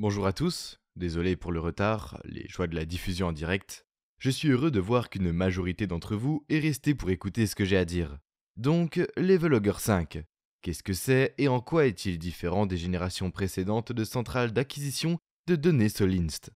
Bonjour à tous, désolé pour le retard, les choix de la diffusion en direct. Je suis heureux de voir qu'une majorité d'entre vous est restée pour écouter ce que j'ai à dire. Donc, Levelogger 5. Qu'est-ce que c'est et en quoi est-il différent des générations précédentes de centrales d'acquisition de données Solinst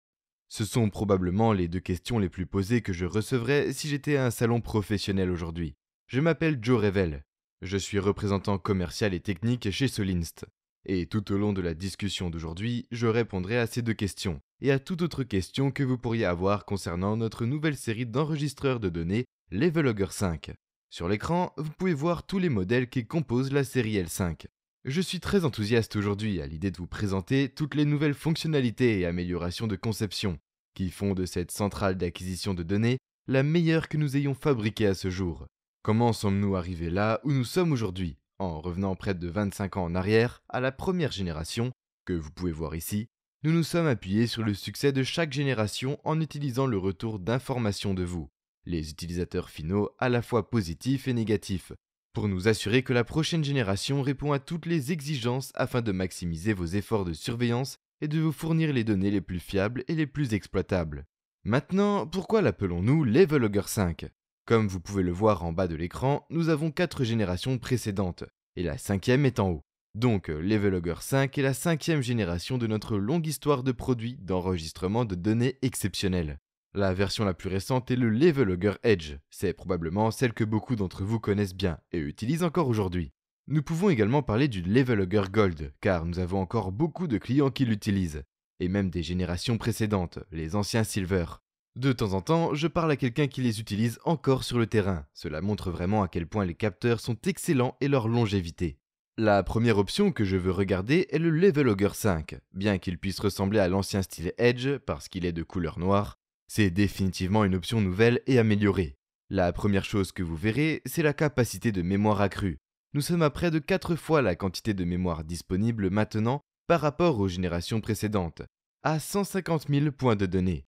Ce sont probablement les deux questions les plus posées que je recevrais si j'étais à un salon professionnel aujourd'hui. Je m'appelle Joe Revel. Je suis représentant commercial et technique chez Solinst. Et tout au long de la discussion d'aujourd'hui, je répondrai à ces deux questions et à toute autre question que vous pourriez avoir concernant notre nouvelle série d'enregistreurs de données, Levelogger 5. Sur l'écran, vous pouvez voir tous les modèles qui composent la série L5. Je suis très enthousiaste aujourd'hui à l'idée de vous présenter toutes les nouvelles fonctionnalités et améliorations de conception qui font de cette centrale d'acquisition de données la meilleure que nous ayons fabriquée à ce jour. Comment sommes-nous arrivés là où nous sommes aujourd'hui en revenant près de 25 ans en arrière, à la première génération, que vous pouvez voir ici, nous nous sommes appuyés sur le succès de chaque génération en utilisant le retour d'informations de vous, les utilisateurs finaux à la fois positifs et négatifs, pour nous assurer que la prochaine génération répond à toutes les exigences afin de maximiser vos efforts de surveillance et de vous fournir les données les plus fiables et les plus exploitables. Maintenant, pourquoi l'appelons-nous Levelogger 5 comme vous pouvez le voir en bas de l'écran, nous avons 4 générations précédentes, et la cinquième est en haut. Donc, euh, Levelogger 5 est la cinquième génération de notre longue histoire de produits d'enregistrement de données exceptionnelles. La version la plus récente est le Levelogger Edge, c'est probablement celle que beaucoup d'entre vous connaissent bien et utilisent encore aujourd'hui. Nous pouvons également parler du Levelogger Gold, car nous avons encore beaucoup de clients qui l'utilisent, et même des générations précédentes, les anciens Silver. De temps en temps, je parle à quelqu'un qui les utilise encore sur le terrain. Cela montre vraiment à quel point les capteurs sont excellents et leur longévité. La première option que je veux regarder est le Level Hogger 5. Bien qu'il puisse ressembler à l'ancien style Edge parce qu'il est de couleur noire, c'est définitivement une option nouvelle et améliorée. La première chose que vous verrez, c'est la capacité de mémoire accrue. Nous sommes à près de 4 fois la quantité de mémoire disponible maintenant par rapport aux générations précédentes, à 150 000 points de données.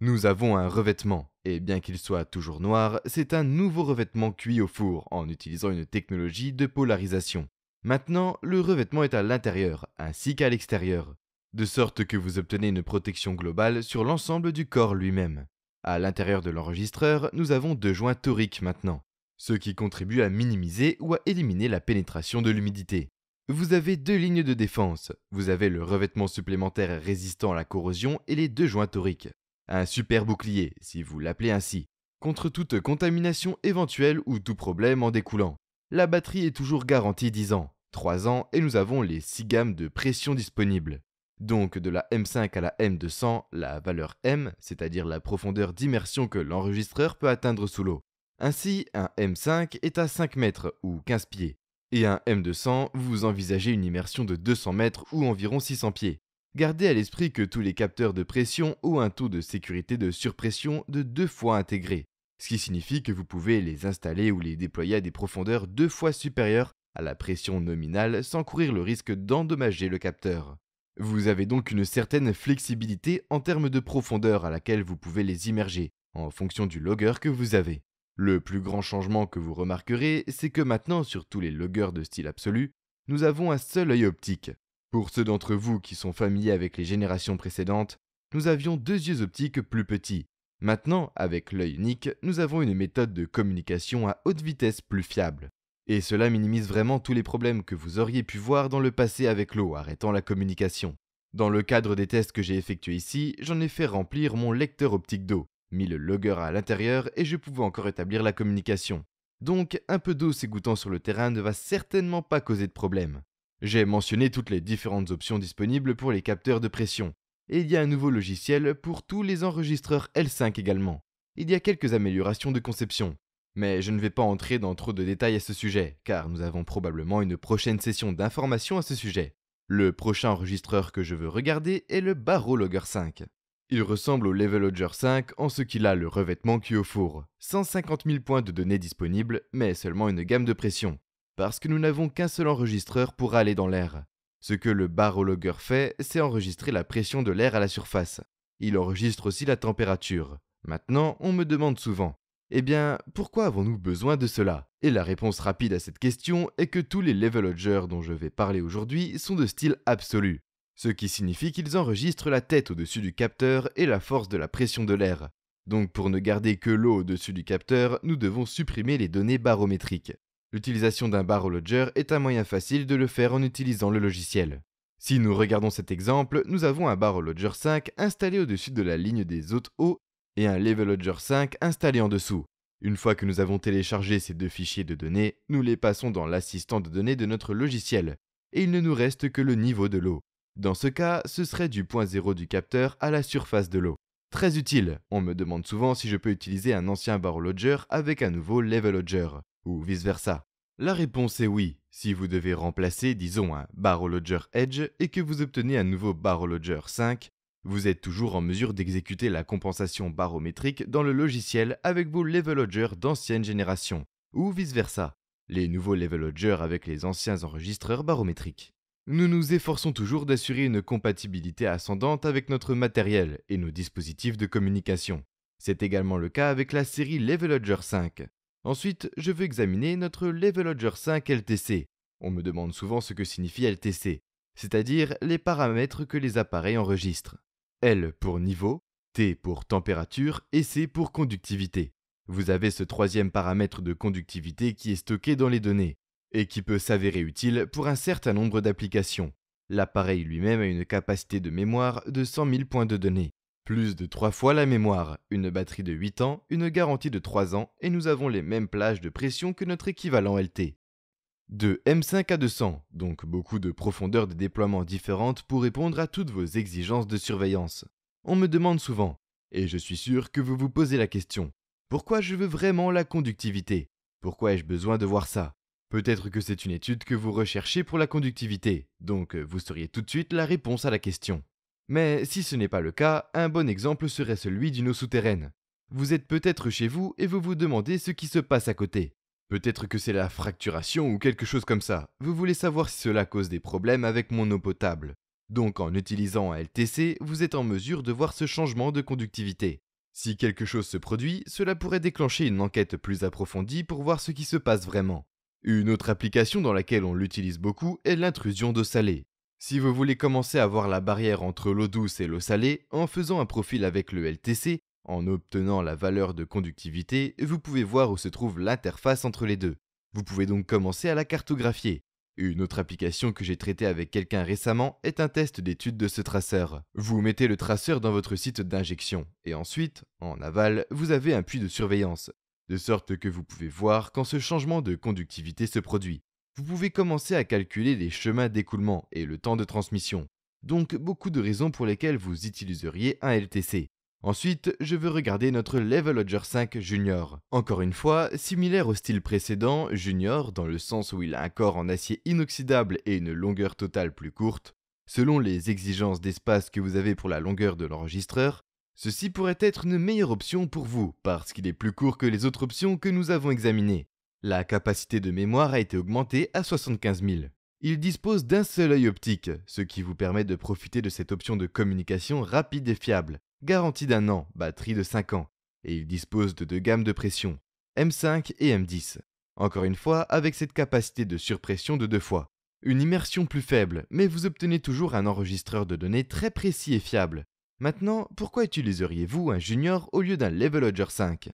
Nous avons un revêtement, et bien qu'il soit toujours noir, c'est un nouveau revêtement cuit au four en utilisant une technologie de polarisation. Maintenant, le revêtement est à l'intérieur ainsi qu'à l'extérieur, de sorte que vous obtenez une protection globale sur l'ensemble du corps lui-même. À l'intérieur de l'enregistreur, nous avons deux joints toriques maintenant, ce qui contribue à minimiser ou à éliminer la pénétration de l'humidité. Vous avez deux lignes de défense, vous avez le revêtement supplémentaire résistant à la corrosion et les deux joints toriques un super bouclier, si vous l'appelez ainsi, contre toute contamination éventuelle ou tout problème en découlant. La batterie est toujours garantie 10 ans, 3 ans et nous avons les 6 gammes de pression disponibles. Donc de la M5 à la M200, la valeur M, c'est-à-dire la profondeur d'immersion que l'enregistreur peut atteindre sous l'eau. Ainsi, un M5 est à 5 mètres ou 15 pieds. Et un M200, vous envisagez une immersion de 200 mètres ou environ 600 pieds. Gardez à l'esprit que tous les capteurs de pression ont un taux de sécurité de surpression de deux fois intégré, ce qui signifie que vous pouvez les installer ou les déployer à des profondeurs deux fois supérieures à la pression nominale sans courir le risque d'endommager le capteur. Vous avez donc une certaine flexibilité en termes de profondeur à laquelle vous pouvez les immerger, en fonction du logger que vous avez. Le plus grand changement que vous remarquerez, c'est que maintenant sur tous les loggers de style absolu, nous avons un seul œil optique, pour ceux d'entre vous qui sont familiers avec les générations précédentes, nous avions deux yeux optiques plus petits. Maintenant, avec l'œil unique, nous avons une méthode de communication à haute vitesse plus fiable. Et cela minimise vraiment tous les problèmes que vous auriez pu voir dans le passé avec l'eau arrêtant la communication. Dans le cadre des tests que j'ai effectués ici, j'en ai fait remplir mon lecteur optique d'eau, mis le logger à l'intérieur et je pouvais encore établir la communication. Donc, un peu d'eau s'égouttant sur le terrain ne va certainement pas causer de problème. J'ai mentionné toutes les différentes options disponibles pour les capteurs de pression, et il y a un nouveau logiciel pour tous les enregistreurs L5 également. Il y a quelques améliorations de conception, mais je ne vais pas entrer dans trop de détails à ce sujet, car nous avons probablement une prochaine session d'information à ce sujet. Le prochain enregistreur que je veux regarder est le Barrelogger Logger 5. Il ressemble au Level 5 en ce qu'il a le revêtement cuit au four, 150 000 points de données disponibles, mais seulement une gamme de pression parce que nous n'avons qu'un seul enregistreur pour aller dans l'air. Ce que le barologueur fait, c'est enregistrer la pression de l'air à la surface. Il enregistre aussi la température. Maintenant, on me demande souvent eh bien, pourquoi avons-nous besoin de cela Et la réponse rapide à cette question est que tous les level dont je vais parler aujourd'hui sont de style absolu, ce qui signifie qu'ils enregistrent la tête au-dessus du capteur et la force de la pression de l'air. Donc pour ne garder que l'eau au-dessus du capteur, nous devons supprimer les données barométriques. L'utilisation d'un lodger est un moyen facile de le faire en utilisant le logiciel. Si nous regardons cet exemple, nous avons un Lodger 5 installé au-dessus de la ligne des autres eaux et un level Lodger 5 installé en dessous. Une fois que nous avons téléchargé ces deux fichiers de données, nous les passons dans l'assistant de données de notre logiciel, et il ne nous reste que le niveau de l'eau. Dans ce cas, ce serait du point zéro du capteur à la surface de l'eau. Très utile, on me demande souvent si je peux utiliser un ancien Lodger avec un nouveau level Lodger ou vice-versa La réponse est oui, si vous devez remplacer, disons, un Barrow Edge et que vous obtenez un nouveau Barrow 5, vous êtes toujours en mesure d'exécuter la compensation barométrique dans le logiciel avec vos Levelodgers d'ancienne génération, ou vice-versa, les nouveaux Levelodgers avec les anciens enregistreurs barométriques. Nous nous efforçons toujours d'assurer une compatibilité ascendante avec notre matériel et nos dispositifs de communication. C'est également le cas avec la série Level 5. Ensuite, je veux examiner notre Levelodger 5 LTC. On me demande souvent ce que signifie LTC, c'est-à-dire les paramètres que les appareils enregistrent. L pour niveau, T pour température et C pour conductivité. Vous avez ce troisième paramètre de conductivité qui est stocké dans les données et qui peut s'avérer utile pour un certain nombre d'applications. L'appareil lui-même a une capacité de mémoire de 100 000 points de données. Plus de 3 fois la mémoire, une batterie de 8 ans, une garantie de 3 ans et nous avons les mêmes plages de pression que notre équivalent LT. De M5 à 200, donc beaucoup de profondeur de déploiement différentes pour répondre à toutes vos exigences de surveillance. On me demande souvent, et je suis sûr que vous vous posez la question, pourquoi je veux vraiment la conductivité Pourquoi ai-je besoin de voir ça Peut-être que c'est une étude que vous recherchez pour la conductivité, donc vous sauriez tout de suite la réponse à la question. Mais si ce n'est pas le cas, un bon exemple serait celui d'une eau souterraine. Vous êtes peut-être chez vous et vous vous demandez ce qui se passe à côté. Peut-être que c'est la fracturation ou quelque chose comme ça. Vous voulez savoir si cela cause des problèmes avec mon eau potable. Donc en utilisant un LTC, vous êtes en mesure de voir ce changement de conductivité. Si quelque chose se produit, cela pourrait déclencher une enquête plus approfondie pour voir ce qui se passe vraiment. Une autre application dans laquelle on l'utilise beaucoup est l'intrusion d'eau salée. Si vous voulez commencer à voir la barrière entre l'eau douce et l'eau salée, en faisant un profil avec le LTC, en obtenant la valeur de conductivité, vous pouvez voir où se trouve l'interface entre les deux. Vous pouvez donc commencer à la cartographier. Une autre application que j'ai traitée avec quelqu'un récemment est un test d'étude de ce traceur. Vous mettez le traceur dans votre site d'injection, et ensuite, en aval, vous avez un puits de surveillance, de sorte que vous pouvez voir quand ce changement de conductivité se produit vous pouvez commencer à calculer les chemins d'écoulement et le temps de transmission. Donc beaucoup de raisons pour lesquelles vous utiliseriez un LTC. Ensuite, je veux regarder notre Level Lodger 5 Junior. Encore une fois, similaire au style précédent, Junior, dans le sens où il a un corps en acier inoxydable et une longueur totale plus courte, selon les exigences d'espace que vous avez pour la longueur de l'enregistreur, ceci pourrait être une meilleure option pour vous, parce qu'il est plus court que les autres options que nous avons examinées. La capacité de mémoire a été augmentée à 75 000. Il dispose d'un seul œil optique, ce qui vous permet de profiter de cette option de communication rapide et fiable, garantie d'un an, batterie de 5 ans, et il dispose de deux gammes de pression, M5 et M10. Encore une fois, avec cette capacité de surpression de deux fois. Une immersion plus faible, mais vous obtenez toujours un enregistreur de données très précis et fiable. Maintenant, pourquoi utiliseriez-vous un Junior au lieu d'un Level 5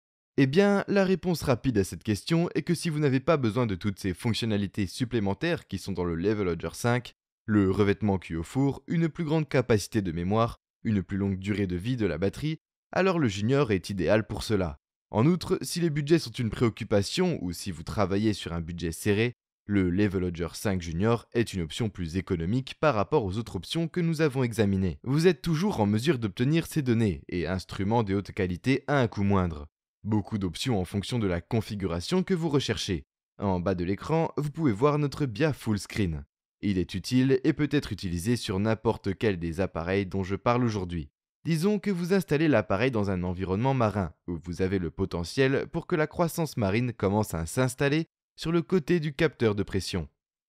eh bien, la réponse rapide à cette question est que si vous n'avez pas besoin de toutes ces fonctionnalités supplémentaires qui sont dans le Levelodger 5, le revêtement cuit au four, une plus grande capacité de mémoire, une plus longue durée de vie de la batterie, alors le Junior est idéal pour cela. En outre, si les budgets sont une préoccupation ou si vous travaillez sur un budget serré, le Lodger 5 Junior est une option plus économique par rapport aux autres options que nous avons examinées. Vous êtes toujours en mesure d'obtenir ces données et instruments de haute qualité à un coût moindre. Beaucoup d'options en fonction de la configuration que vous recherchez. En bas de l'écran, vous pouvez voir notre BIA Full Screen. Il est utile et peut être utilisé sur n'importe quel des appareils dont je parle aujourd'hui. Disons que vous installez l'appareil dans un environnement marin, où vous avez le potentiel pour que la croissance marine commence à s'installer sur le côté du capteur de pression.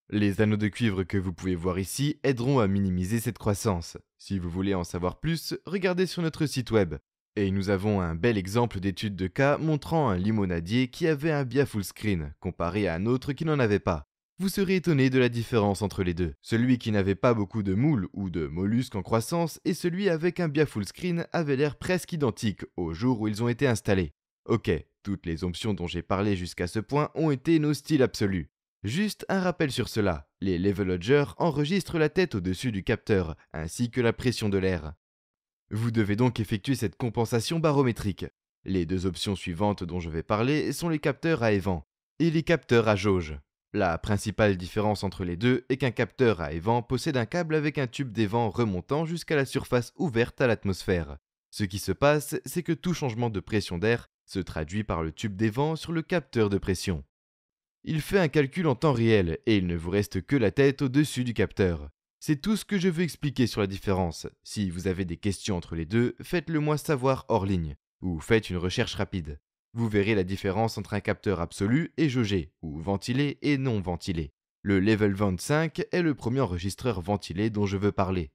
Les anneaux de cuivre que vous pouvez voir ici aideront à minimiser cette croissance. Si vous voulez en savoir plus, regardez sur notre site web. Et nous avons un bel exemple d'étude de cas montrant un limonadier qui avait un bien full screen comparé à un autre qui n'en avait pas. Vous serez étonné de la différence entre les deux. Celui qui n'avait pas beaucoup de moules ou de mollusques en croissance et celui avec un bien full screen avaient l'air presque identique au jour où ils ont été installés. Ok, toutes les options dont j'ai parlé jusqu'à ce point ont été nos styles absolus. Juste un rappel sur cela, les level enregistrent la tête au-dessus du capteur, ainsi que la pression de l'air. Vous devez donc effectuer cette compensation barométrique. Les deux options suivantes dont je vais parler sont les capteurs à évent et les capteurs à jauge. La principale différence entre les deux est qu'un capteur à évent possède un câble avec un tube d'évent remontant jusqu'à la surface ouverte à l'atmosphère. Ce qui se passe, c'est que tout changement de pression d'air se traduit par le tube d'évent sur le capteur de pression. Il fait un calcul en temps réel et il ne vous reste que la tête au-dessus du capteur. C'est tout ce que je veux expliquer sur la différence. Si vous avez des questions entre les deux, faites-le moi savoir hors ligne, ou faites une recherche rapide. Vous verrez la différence entre un capteur absolu et jaugé, ou ventilé et non ventilé. Le Level 25 est le premier enregistreur ventilé dont je veux parler.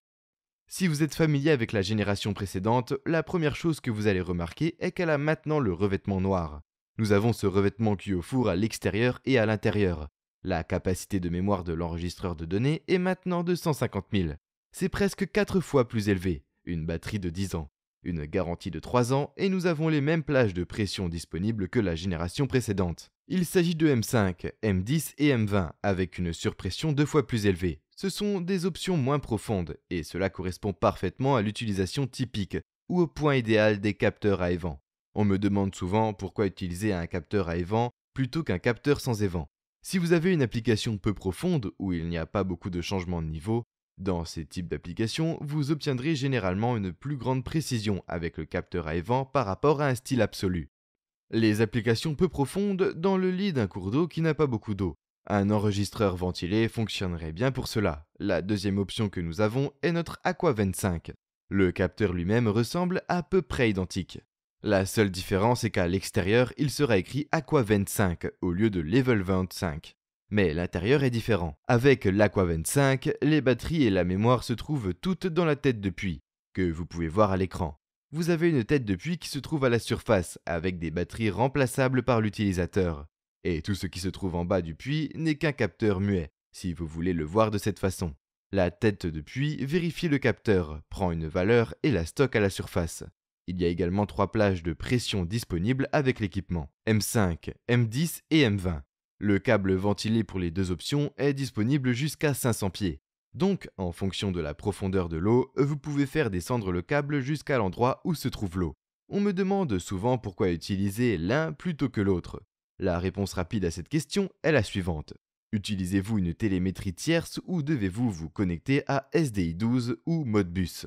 Si vous êtes familier avec la génération précédente, la première chose que vous allez remarquer est qu'elle a maintenant le revêtement noir. Nous avons ce revêtement cuit au four à l'extérieur et à l'intérieur. La capacité de mémoire de l'enregistreur de données est maintenant de 150 000. C'est presque 4 fois plus élevé, une batterie de 10 ans, une garantie de 3 ans et nous avons les mêmes plages de pression disponibles que la génération précédente. Il s'agit de M5, M10 et M20 avec une surpression deux fois plus élevée. Ce sont des options moins profondes et cela correspond parfaitement à l'utilisation typique ou au point idéal des capteurs à évent. On me demande souvent pourquoi utiliser un capteur à évent plutôt qu'un capteur sans évent. Si vous avez une application peu profonde où il n'y a pas beaucoup de changements de niveau, dans ces types d'applications, vous obtiendrez généralement une plus grande précision avec le capteur à évent par rapport à un style absolu. Les applications peu profondes dans le lit d'un cours d'eau qui n'a pas beaucoup d'eau. Un enregistreur ventilé fonctionnerait bien pour cela. La deuxième option que nous avons est notre Aqua 25. Le capteur lui-même ressemble à peu près identique. La seule différence est qu'à l'extérieur, il sera écrit Aqua 25 au lieu de Level 25. Mais l'intérieur est différent. Avec l'Aqua 25, les batteries et la mémoire se trouvent toutes dans la tête de puits, que vous pouvez voir à l'écran. Vous avez une tête de puits qui se trouve à la surface, avec des batteries remplaçables par l'utilisateur. Et tout ce qui se trouve en bas du puits n'est qu'un capteur muet, si vous voulez le voir de cette façon. La tête de puits vérifie le capteur, prend une valeur et la stocke à la surface. Il y a également trois plages de pression disponibles avec l'équipement, M5, M10 et M20. Le câble ventilé pour les deux options est disponible jusqu'à 500 pieds. Donc, en fonction de la profondeur de l'eau, vous pouvez faire descendre le câble jusqu'à l'endroit où se trouve l'eau. On me demande souvent pourquoi utiliser l'un plutôt que l'autre. La réponse rapide à cette question est la suivante. Utilisez-vous une télémétrie tierce ou devez-vous vous connecter à SDI12 ou Modbus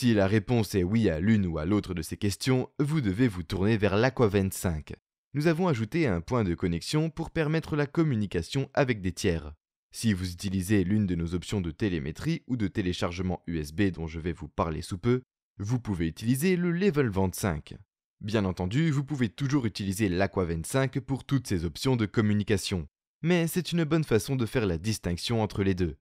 si la réponse est oui à l'une ou à l'autre de ces questions, vous devez vous tourner vers l'Aqua 25. Nous avons ajouté un point de connexion pour permettre la communication avec des tiers. Si vous utilisez l'une de nos options de télémétrie ou de téléchargement USB dont je vais vous parler sous peu, vous pouvez utiliser le Level 25. Bien entendu, vous pouvez toujours utiliser l'Aqua 25 pour toutes ces options de communication, mais c'est une bonne façon de faire la distinction entre les deux.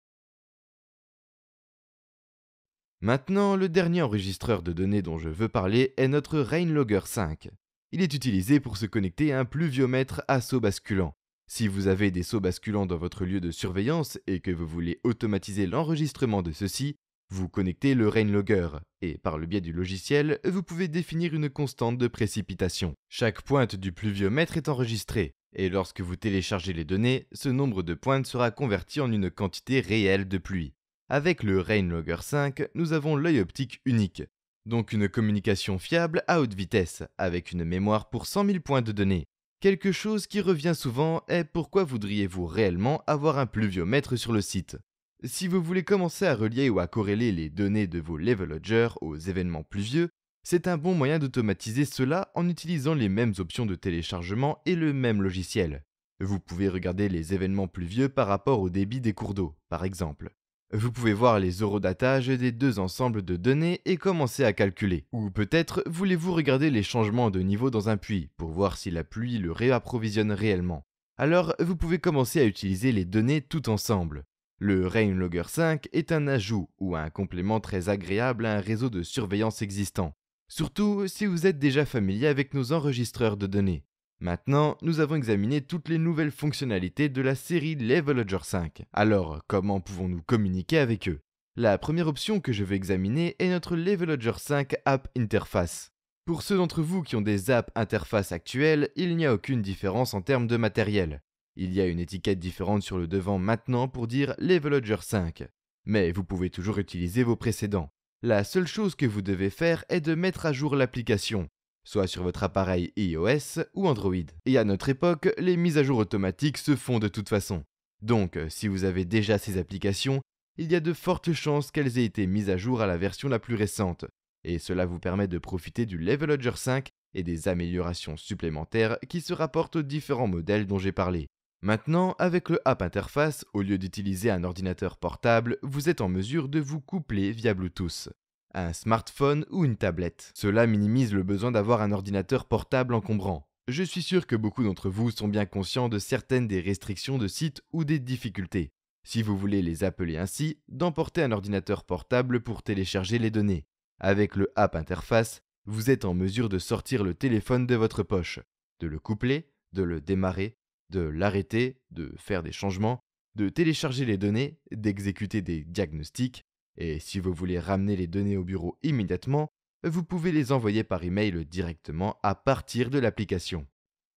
Maintenant, le dernier enregistreur de données dont je veux parler est notre Rainlogger 5. Il est utilisé pour se connecter à un pluviomètre à saut basculant. Si vous avez des sauts basculants dans votre lieu de surveillance et que vous voulez automatiser l'enregistrement de ceux-ci, vous connectez le Rainlogger et par le biais du logiciel, vous pouvez définir une constante de précipitation. Chaque pointe du pluviomètre est enregistrée et lorsque vous téléchargez les données, ce nombre de pointes sera converti en une quantité réelle de pluie. Avec le Rainlogger 5, nous avons l'œil optique unique, donc une communication fiable à haute vitesse, avec une mémoire pour 100 000 points de données. Quelque chose qui revient souvent est pourquoi voudriez-vous réellement avoir un pluviomètre sur le site Si vous voulez commencer à relier ou à corréler les données de vos levelodgers aux événements pluvieux, c'est un bon moyen d'automatiser cela en utilisant les mêmes options de téléchargement et le même logiciel. Vous pouvez regarder les événements pluvieux par rapport au débit des cours d'eau, par exemple. Vous pouvez voir les eurodatages des deux ensembles de données et commencer à calculer. Ou peut-être voulez-vous regarder les changements de niveau dans un puits pour voir si la pluie le réapprovisionne réellement. Alors vous pouvez commencer à utiliser les données tout ensemble. Le Rainlogger 5 est un ajout ou un complément très agréable à un réseau de surveillance existant, surtout si vous êtes déjà familier avec nos enregistreurs de données. Maintenant, nous avons examiné toutes les nouvelles fonctionnalités de la série Leveloger 5. Alors, comment pouvons-nous communiquer avec eux La première option que je vais examiner est notre Leveloger 5 App Interface. Pour ceux d'entre vous qui ont des apps interface actuelles, il n'y a aucune différence en termes de matériel. Il y a une étiquette différente sur le devant maintenant pour dire Leveloger 5. Mais vous pouvez toujours utiliser vos précédents. La seule chose que vous devez faire est de mettre à jour l'application soit sur votre appareil iOS ou Android. Et à notre époque, les mises à jour automatiques se font de toute façon. Donc, euh, si vous avez déjà ces applications, il y a de fortes chances qu'elles aient été mises à jour à la version la plus récente, et cela vous permet de profiter du Levelodger 5 et des améliorations supplémentaires qui se rapportent aux différents modèles dont j'ai parlé. Maintenant, avec le App Interface, au lieu d'utiliser un ordinateur portable, vous êtes en mesure de vous coupler via Bluetooth un smartphone ou une tablette. Cela minimise le besoin d'avoir un ordinateur portable encombrant. Je suis sûr que beaucoup d'entre vous sont bien conscients de certaines des restrictions de site ou des difficultés, si vous voulez les appeler ainsi, d'emporter un ordinateur portable pour télécharger les données. Avec le app interface, vous êtes en mesure de sortir le téléphone de votre poche, de le coupler, de le démarrer, de l'arrêter, de faire des changements, de télécharger les données, d'exécuter des diagnostics, et si vous voulez ramener les données au bureau immédiatement, vous pouvez les envoyer par email directement à partir de l'application.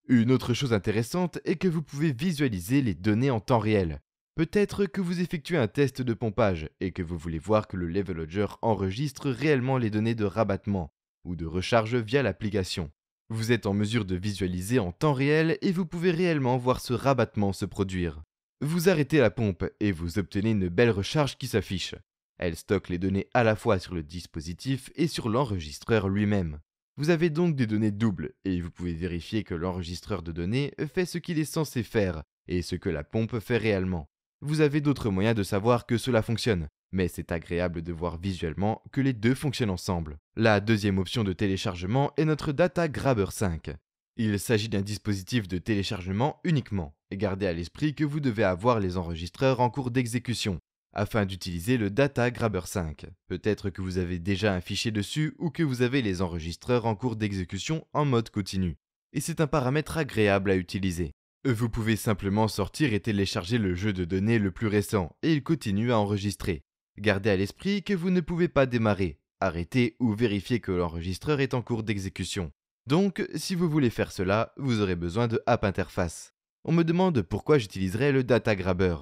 Une autre chose intéressante est que vous pouvez visualiser les données en temps réel. Peut-être que vous effectuez un test de pompage et que vous voulez voir que le level logger enregistre réellement les données de rabattement ou de recharge via l'application. Vous êtes en mesure de visualiser en temps réel et vous pouvez réellement voir ce rabattement se produire. Vous arrêtez la pompe et vous obtenez une belle recharge qui s'affiche. Elle stocke les données à la fois sur le dispositif et sur l'enregistreur lui-même. Vous avez donc des données doubles et vous pouvez vérifier que l'enregistreur de données fait ce qu'il est censé faire et ce que la pompe fait réellement. Vous avez d'autres moyens de savoir que cela fonctionne, mais c'est agréable de voir visuellement que les deux fonctionnent ensemble. La deuxième option de téléchargement est notre Data Grabber 5. Il s'agit d'un dispositif de téléchargement uniquement. Gardez à l'esprit que vous devez avoir les enregistreurs en cours d'exécution afin d'utiliser le Data Grabber 5. Peut-être que vous avez déjà un fichier dessus ou que vous avez les enregistreurs en cours d'exécution en mode continu. Et c'est un paramètre agréable à utiliser. Vous pouvez simplement sortir et télécharger le jeu de données le plus récent et il continue à enregistrer. Gardez à l'esprit que vous ne pouvez pas démarrer, arrêter ou vérifier que l'enregistreur est en cours d'exécution. Donc, si vous voulez faire cela, vous aurez besoin de App Interface. On me demande pourquoi j'utiliserais le Data Grabber.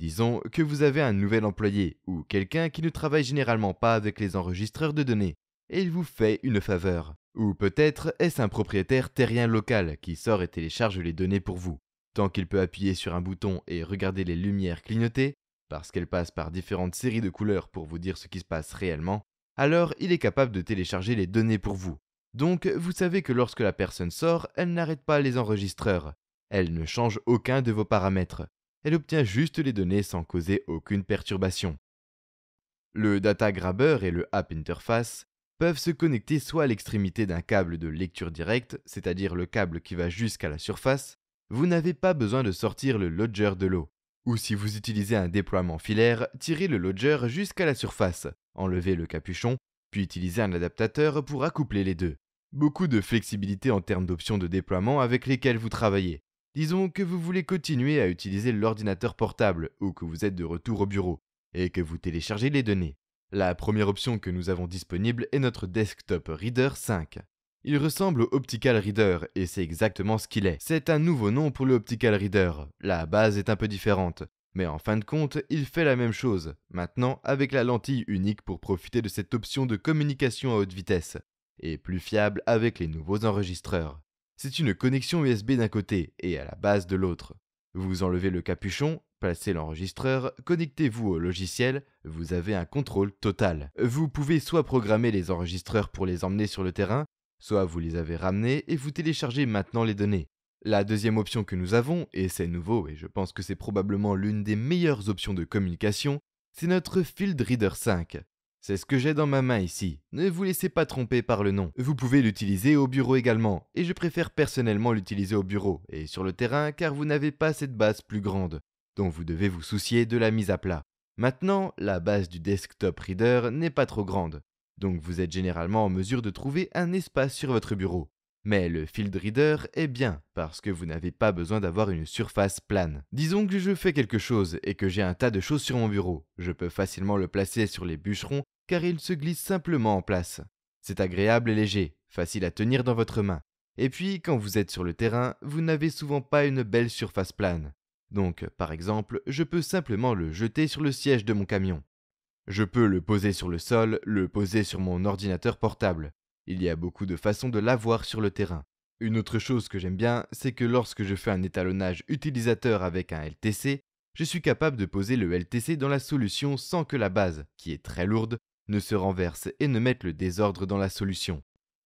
Disons que vous avez un nouvel employé ou quelqu'un qui ne travaille généralement pas avec les enregistreurs de données, et il vous fait une faveur. Ou peut-être est-ce un propriétaire terrien local qui sort et télécharge les données pour vous. Tant qu'il peut appuyer sur un bouton et regarder les lumières clignoter, parce qu'elles passent par différentes séries de couleurs pour vous dire ce qui se passe réellement, alors il est capable de télécharger les données pour vous. Donc vous savez que lorsque la personne sort, elle n'arrête pas les enregistreurs. Elle ne change aucun de vos paramètres elle obtient juste les données sans causer aucune perturbation. Le data grabber et le app interface peuvent se connecter soit à l'extrémité d'un câble de lecture directe, c'est-à-dire le câble qui va jusqu'à la surface, vous n'avez pas besoin de sortir le lodger de l'eau. Ou si vous utilisez un déploiement filaire, tirez le lodger jusqu'à la surface, enlevez le capuchon, puis utilisez un adaptateur pour accoupler les deux. Beaucoup de flexibilité en termes d'options de déploiement avec lesquelles vous travaillez. Disons que vous voulez continuer à utiliser l'ordinateur portable ou que vous êtes de retour au bureau et que vous téléchargez les données. La première option que nous avons disponible est notre Desktop Reader 5. Il ressemble au Optical Reader et c'est exactement ce qu'il est. C'est un nouveau nom pour le Optical Reader. La base est un peu différente, mais en fin de compte, il fait la même chose, maintenant avec la lentille unique pour profiter de cette option de communication à haute vitesse, et plus fiable avec les nouveaux enregistreurs. C'est une connexion USB d'un côté et à la base de l'autre. Vous enlevez le capuchon, placez l'enregistreur, connectez-vous au logiciel, vous avez un contrôle total. Vous pouvez soit programmer les enregistreurs pour les emmener sur le terrain, soit vous les avez ramenés et vous téléchargez maintenant les données. La deuxième option que nous avons, et c'est nouveau et je pense que c'est probablement l'une des meilleures options de communication, c'est notre Field Reader 5. C'est ce que j'ai dans ma main ici. Ne vous laissez pas tromper par le nom. Vous pouvez l'utiliser au bureau également, et je préfère personnellement l'utiliser au bureau et sur le terrain car vous n'avez pas cette base plus grande, dont vous devez vous soucier de la mise à plat. Maintenant, la base du desktop reader n'est pas trop grande, donc vous êtes généralement en mesure de trouver un espace sur votre bureau. Mais le field reader est bien parce que vous n'avez pas besoin d'avoir une surface plane. Disons que je fais quelque chose et que j'ai un tas de choses sur mon bureau. Je peux facilement le placer sur les bûcherons car il se glisse simplement en place. C'est agréable et léger, facile à tenir dans votre main. Et puis, quand vous êtes sur le terrain, vous n'avez souvent pas une belle surface plane. Donc, par exemple, je peux simplement le jeter sur le siège de mon camion. Je peux le poser sur le sol, le poser sur mon ordinateur portable. Il y a beaucoup de façons de l'avoir sur le terrain. Une autre chose que j'aime bien, c'est que lorsque je fais un étalonnage utilisateur avec un LTC, je suis capable de poser le LTC dans la solution sans que la base, qui est très lourde, ne se renverse et ne mette le désordre dans la solution.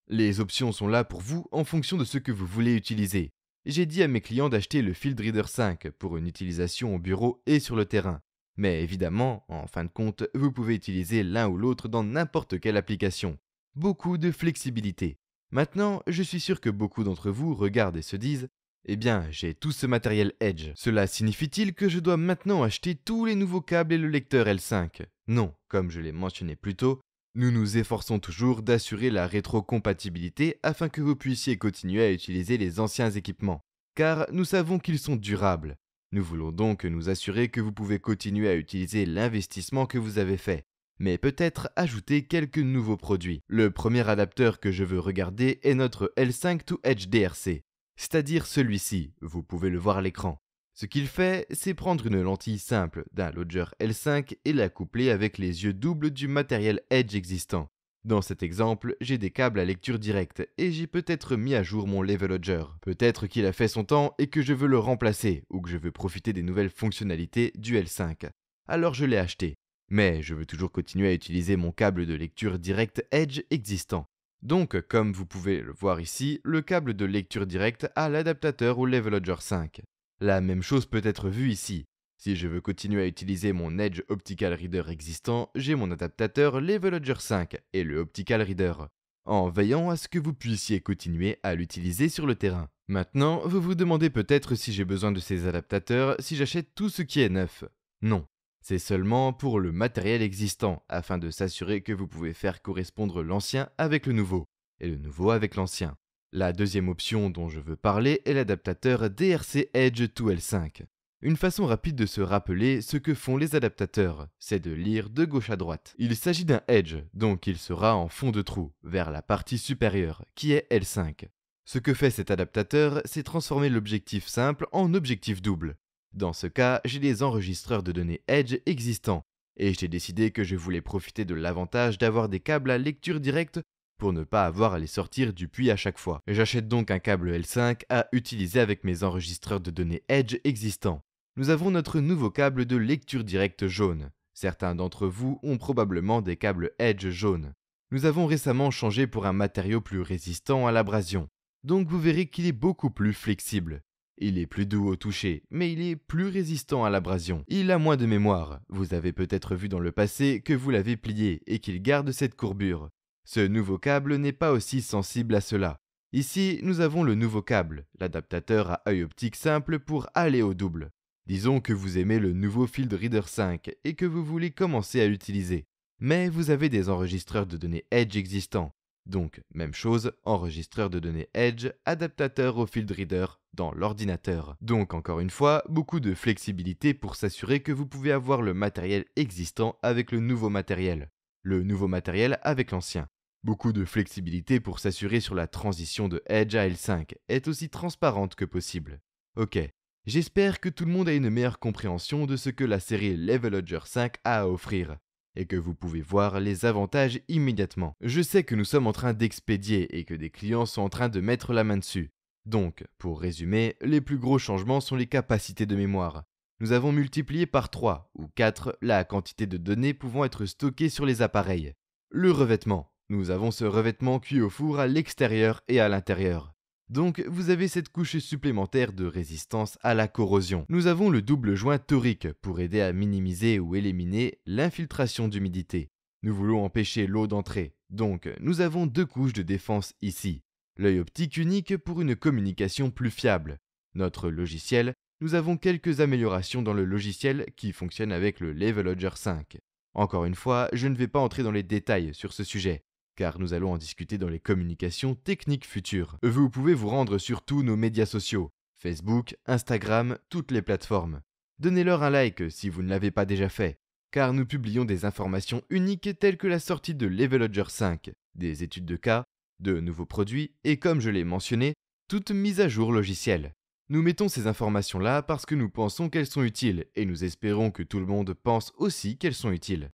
Les options sont là pour vous en fonction de ce que vous voulez utiliser. J'ai dit à mes clients d'acheter le Field Reader 5 pour une utilisation au bureau et sur le terrain. Mais évidemment, en fin de compte, vous pouvez utiliser l'un ou l'autre dans n'importe quelle application beaucoup de flexibilité. Maintenant, je suis sûr que beaucoup d'entre vous regardent et se disent Eh bien, j'ai tout ce matériel Edge. Cela signifie-t-il que je dois maintenant acheter tous les nouveaux câbles et le lecteur L5 Non, comme je l'ai mentionné plus tôt, nous nous efforçons toujours d'assurer la rétrocompatibilité afin que vous puissiez continuer à utiliser les anciens équipements, car nous savons qu'ils sont durables. Nous voulons donc nous assurer que vous pouvez continuer à utiliser l'investissement que vous avez fait mais peut-être ajouter quelques nouveaux produits. Le premier adapteur que je veux regarder est notre L5 to Edge DRC, c'est-à-dire celui-ci, vous pouvez le voir à l'écran. Ce qu'il fait, c'est prendre une lentille simple d'un Lodger L5 et la coupler avec les yeux doubles du matériel Edge existant. Dans cet exemple, j'ai des câbles à lecture directe et j'ai peut-être mis à jour mon Level Lodger. Peut-être qu'il a fait son temps et que je veux le remplacer ou que je veux profiter des nouvelles fonctionnalités du L5. Alors je l'ai acheté mais je veux toujours continuer à utiliser mon câble de lecture direct Edge existant. Donc, comme vous pouvez le voir ici, le câble de lecture directe a l'adaptateur ou Levelodger 5. La même chose peut être vue ici. Si je veux continuer à utiliser mon Edge Optical Reader existant, j'ai mon adaptateur Levelodger 5 et le Optical Reader, en veillant à ce que vous puissiez continuer à l'utiliser sur le terrain. Maintenant, vous vous demandez peut-être si j'ai besoin de ces adaptateurs si j'achète tout ce qui est neuf. Non, c'est seulement pour le matériel existant, afin de s'assurer que vous pouvez faire correspondre l'ancien avec le nouveau, et le nouveau avec l'ancien. La deuxième option dont je veux parler est l'adaptateur DRC Edge to l 5 Une façon rapide de se rappeler ce que font les adaptateurs, c'est de lire de gauche à droite. Il s'agit d'un edge, donc il sera en fond de trou, vers la partie supérieure, qui est L5. Ce que fait cet adaptateur, c'est transformer l'objectif simple en objectif double. Dans ce cas, j'ai des enregistreurs de données Edge existants, et j'ai décidé que je voulais profiter de l'avantage d'avoir des câbles à lecture directe pour ne pas avoir à les sortir du puits à chaque fois. J'achète donc un câble L5 à utiliser avec mes enregistreurs de données Edge existants. Nous avons notre nouveau câble de lecture directe jaune. Certains d'entre vous ont probablement des câbles Edge jaunes. Nous avons récemment changé pour un matériau plus résistant à l'abrasion, donc vous verrez qu'il est beaucoup plus flexible. Il est plus doux au toucher, mais il est plus résistant à l'abrasion. Il a moins de mémoire. Vous avez peut-être vu dans le passé que vous l'avez plié et qu'il garde cette courbure. Ce nouveau câble n'est pas aussi sensible à cela. Ici, nous avons le nouveau câble, l'adaptateur à œil optique simple pour aller au double. Disons que vous aimez le nouveau Field Reader 5 et que vous voulez commencer à l'utiliser. Mais vous avez des enregistreurs de données Edge existants, donc, même chose, enregistreur de données Edge, adaptateur au field reader dans l'ordinateur. Donc, encore une fois, beaucoup de flexibilité pour s'assurer que vous pouvez avoir le matériel existant avec le nouveau matériel, le nouveau matériel avec l'ancien. Beaucoup de flexibilité pour s'assurer sur la transition de Edge à L5 est aussi transparente que possible. Ok, j'espère que tout le monde a une meilleure compréhension de ce que la série Level 5 a à offrir et que vous pouvez voir les avantages immédiatement. Je sais que nous sommes en train d'expédier et que des clients sont en train de mettre la main dessus. Donc, pour résumer, les plus gros changements sont les capacités de mémoire. Nous avons multiplié par 3 ou 4 la quantité de données pouvant être stockées sur les appareils. Le revêtement. Nous avons ce revêtement cuit au four à l'extérieur et à l'intérieur. Donc vous avez cette couche supplémentaire de résistance à la corrosion. Nous avons le double joint torique pour aider à minimiser ou éliminer l'infiltration d'humidité. Nous voulons empêcher l'eau d'entrer, donc nous avons deux couches de défense ici. L'œil optique unique pour une communication plus fiable. Notre logiciel, nous avons quelques améliorations dans le logiciel qui fonctionne avec le Level 5. Encore une fois, je ne vais pas entrer dans les détails sur ce sujet car nous allons en discuter dans les communications techniques futures. Vous pouvez vous rendre sur tous nos médias sociaux, Facebook, Instagram, toutes les plateformes. Donnez-leur un like si vous ne l'avez pas déjà fait, car nous publions des informations uniques telles que la sortie de Levelodger 5, des études de cas, de nouveaux produits et comme je l'ai mentionné, toute mise à jour logicielle. Nous mettons ces informations-là parce que nous pensons qu'elles sont utiles et nous espérons que tout le monde pense aussi qu'elles sont utiles.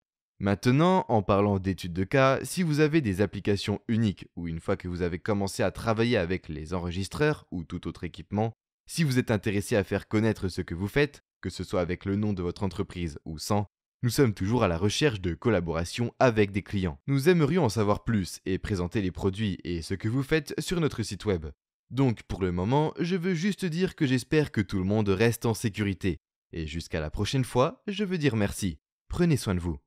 Maintenant, en parlant d'études de cas, si vous avez des applications uniques ou une fois que vous avez commencé à travailler avec les enregistreurs ou tout autre équipement, si vous êtes intéressé à faire connaître ce que vous faites, que ce soit avec le nom de votre entreprise ou sans, nous sommes toujours à la recherche de collaborations avec des clients. Nous aimerions en savoir plus et présenter les produits et ce que vous faites sur notre site web. Donc pour le moment, je veux juste dire que j'espère que tout le monde reste en sécurité. Et jusqu'à la prochaine fois, je veux dire merci. Prenez soin de vous.